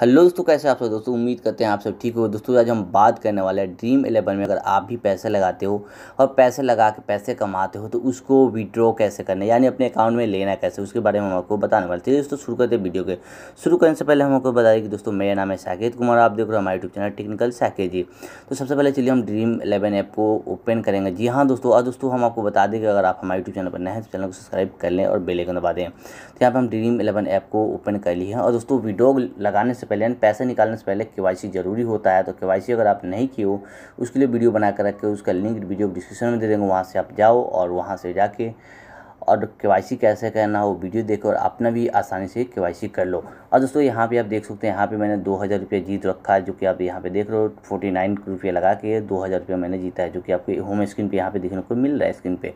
hello दोस्तों कैसे आप सब दोस्तों उम्मीद करते हैं आप सब ठीक हो दोस्तों आज हम बात करने वाले हैं ड्रीम इलेवन में अगर आप भी पैसे लगाते हो और पैसे लगा के पैसे कमाते हो तो उसको विड्रॉ कैसे करना यानी अपने अकाउंट में लेना कैसे उसके बारे में हम आपको बताने वाले थे दोस्तों शुरू करते वीडियो के शुरू करने से पहले हम आपको बता दें कि दोस्तों मेरा नाम है साकेत कुमार आप देख रहे हो हमारे YouTube channel technical Saket ji तो सबसे पहले चलिए हम ड्रीम इलेवन ऐप को ओपन करेंगे जी हाँ दोस्तों और दोस्तों हम आपको बता दें कि अगर आप हमारे यूट्यूब चैनल पर नए तो चैनल को सब्सक्राइब कर लें और बेलेकन दबा दें तो यहाँ पर हम ड्रीम इलेवन ऐप को ओपन कर लिए हैं और दोस्तों विड्रॉ लगाने से से पहले यानी पैसे निकालने से पहले के ज़रूरी होता है तो के अगर आप नहीं किए उसके लिए वीडियो बना कर रखे उसका लिंक वीडियो डिस्क्रिप्शन में दे देंगे वहाँ से आप जाओ और वहाँ से जाके और के कैसे करना हो वीडियो देखो और अपना भी आसानी से के कर लो और दोस्तों यहाँ पे आप देख सकते हैं यहाँ पे मैंने दो हज़ार रुपये जीत रखा है जो कि आप यहाँ पे देख रहे हो फोर्टी नाइन रुपया लगा के दो हज़ार रुपये मैंने जीता है जो कि आपके होम स्क्रीन पे यहाँ पे देखने को मिल रहा है स्क्रीन पे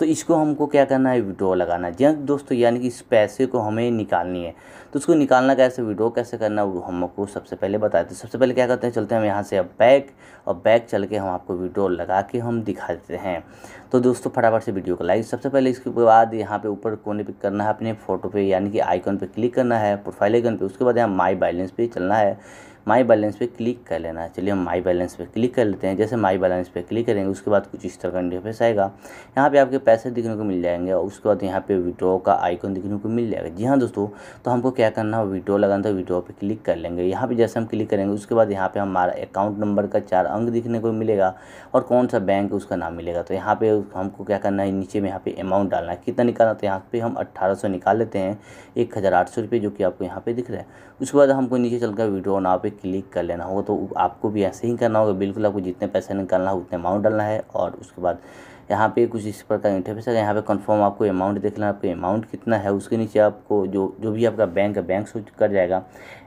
तो इसको हमको क्या करना है विड्रॉ लगाना है जी हाँ, दोस्तों यानी कि इस पैसे को हमें निकालनी है तो उसको निकालना कैसे विड्रॉ कैसे करना वो हमको सबसे पहले बताया तो सबसे पहले क्या करते हैं चलते हैं हम यहाँ से अब बैग और बैग चल के हम आपको विड्रॉ लगा के हम दिखा देते हैं तो दोस्तों फटाफट से वीडियो को लाइक सबसे पहले इसके उसके बाद यहाँ पे ऊपर कोने पे करना है अपने फोटो पे यानी कि आइकन पे क्लिक करना है प्रोफाइल आइकन पे उसके बाद यहाँ माई बैलेंस पे चलना है माई बैलेंस पे क्लिक कर लेना है चलिए हम माई बैलेंस पे क्लिक कर लेते हैं जैसे माई बैलेंस पे क्लिक करेंगे उसके बाद कुछ इस तरह का इंटरफेस आएगा यहाँ पे आपके पैसे दिखने को मिल जाएंगे और उसके बाद यहाँ पे विड्रो का आइकन दिखने को मिल जाएगा जी हाँ दोस्तों तो हमको क्या करना है विड्रो लगाना था विड्रो पर क्लिक कर लेंगे यहाँ पर जैसे हम क्लिक करेंगे उसके बाद यहाँ पर हमारा अकाउंट नंबर का चार अंक दिखने को मिलेगा और कौन सा बैंक उसका नाम मिलेगा तो यहाँ पर हमको क्या करना है नीचे में यहाँ पर अमाउंट डालना है कितना निकालना तो यहाँ पर हम अट्ठारह निकाल लेते हैं एक हज़ार आठ सौ रुपये जो कि आपको यहाँ पर दिख रहा है उसके बाद हमको नीचे चलकर विड्रो नाव पे क्लिक कर लेना होगा तो आपको भी ऐसे ही करना होगा बिल्कुल आपको जितने पैसे निकालना है उतने अमाउंट डालना है और उसके बाद यहाँ पे कुछ इस प्रकार का इंटरफेस है यहाँ पे कंफर्म आपको अमाउंट देख लेना आपके अमाउंट कितना है उसके नीचे आपको जो जो भी आपका बैंक है बैंक शो कर जाएगा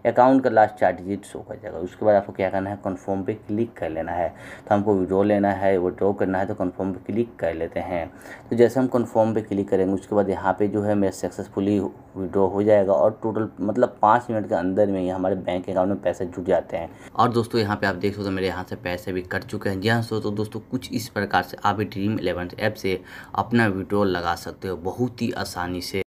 अकाउंट का लास्ट चार डिजिट शो कर जाएगा उसके बाद आपको क्या करना है कन्फर्म पर क्लिक कर लेना है तो हमको विड्रॉ लेना है विड्रॉ करना है तो कन्फर्म पर क्लिक कर लेते हैं तो जैसे हम कन्फर्म पे क्लिक करेंगे उसके बाद यहाँ पर जो है मेरा सक्सेसफुली विड्रॉ हो जाएगा और टोटल मतलब पाँच मिनट के अंदर में ही हमारे बैंक अकाउंट में पैसे जुट जाते हैं और दोस्तों यहाँ पे आप देख सकते हो मेरे यहाँ से पैसे भी कट चुके हैं जी हाँ सो तो दोस्तों कुछ इस प्रकार से आप ड्रीम इलेवन ऐप से अपना विड्रॉल लगा सकते हो बहुत ही आसानी से